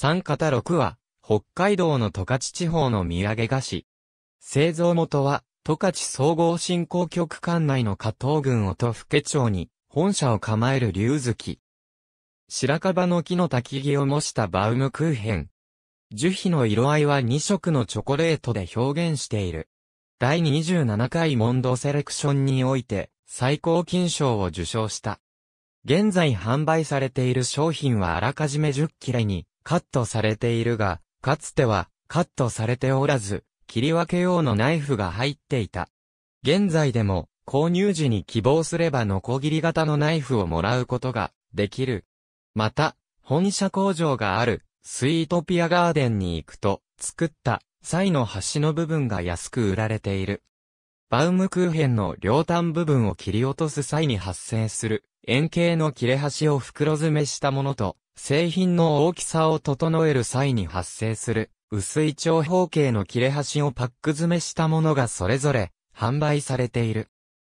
三型六は、北海道の十勝地方の土産菓子。製造元は、十勝総合振興局管内の加藤郡音家町に、本社を構える龍月。白樺の木の焚き木を模したバウムクーヘン。樹皮の色合いは2色のチョコレートで表現している。第27回モンドセレクションにおいて、最高金賞を受賞した。現在販売されている商品はあらかじめ10切れにカットされているが、かつてはカットされておらず、切り分け用のナイフが入っていた。現在でも、購入時に希望すればノコギリ型のナイフをもらうことができる。また、本社工場があるスイートピアガーデンに行くと、作った際の端の部分が安く売られている。バウムクーヘンの両端部分を切り落とす際に発生する円形の切れ端を袋詰めしたものと製品の大きさを整える際に発生する薄い長方形の切れ端をパック詰めしたものがそれぞれ販売されている。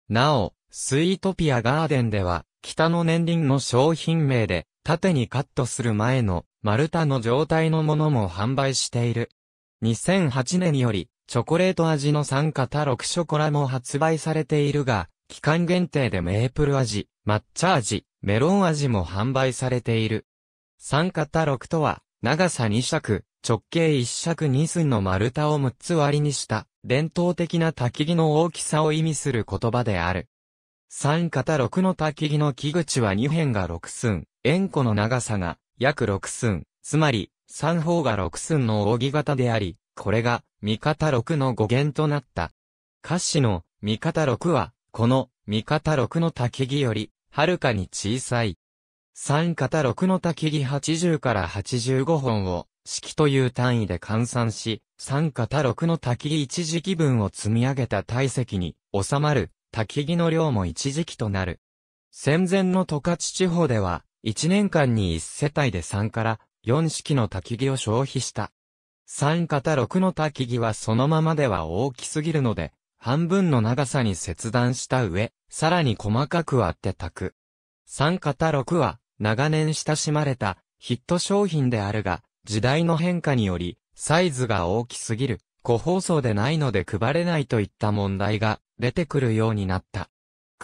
なお、スイートピアガーデンでは、北の年輪の商品名で、縦にカットする前の丸太の状態のものも販売している。2008年より、チョコレート味の酸化タロクショコラも発売されているが、期間限定でメープル味、抹茶味、メロン味も販売されている。三型六とは、長さ二尺、直径一尺二寸の丸太を六つ割りにした、伝統的な焚き木の大きさを意味する言葉である。三型六の焚き木の木口は二辺が六寸、円弧の長さが約六寸、つまり、三方が六寸の扇形であり、これが、三型六の語源となった。歌詞の、三型六は、この、三型六の焚き木より、はるかに小さい。3型6の焚木80から85本を、式という単位で換算し、3型6の焚木一時期分を積み上げた体積に収まる焚木の量も一時期となる。戦前の十勝地方では、1年間に1世帯で3から4式の焚木を消費した。3型6の焚木はそのままでは大きすぎるので、半分の長さに切断した上、さらに細かく割って炊く。3型6は長年親しまれたヒット商品であるが、時代の変化により、サイズが大きすぎる、個包装でないので配れないといった問題が出てくるようになった。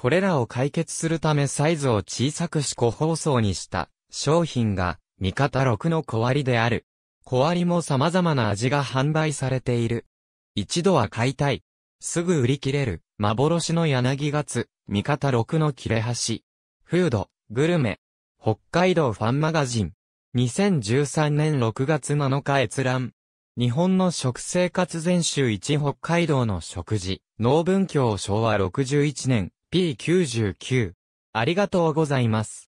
これらを解決するためサイズを小さくし個包装にした商品が味方6の小割である。小割も様々な味が販売されている。一度は買いたい。すぐ売り切れる。幻の柳月、味方6の切れ端。フード、グルメ、北海道ファンマガジン。2013年6月7日閲覧。日本の食生活全集1北海道の食事。農文教昭和61年 P99。ありがとうございます。